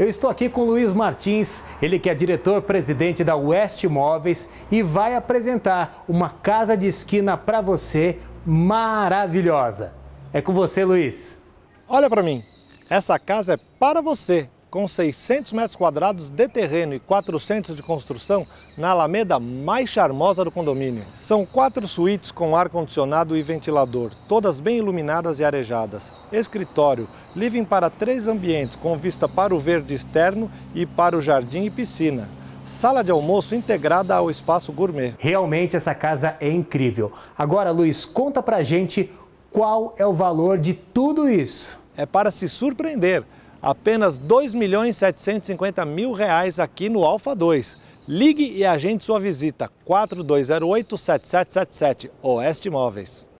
Eu estou aqui com Luiz Martins, ele que é diretor-presidente da West Imóveis e vai apresentar uma casa de esquina para você maravilhosa. É com você, Luiz. Olha para mim, essa casa é para você com 600 metros quadrados de terreno e 400 de construção na alameda mais charmosa do condomínio. São quatro suítes com ar-condicionado e ventilador, todas bem iluminadas e arejadas. Escritório, living para três ambientes com vista para o verde externo e para o jardim e piscina sala de almoço integrada ao espaço gourmet. Realmente essa casa é incrível. Agora, Luiz, conta pra gente qual é o valor de tudo isso. É para se surpreender apenas R$ 2.750.000 aqui no Alfa 2. Ligue e agende sua visita 4208-7777 Oeste Imóveis.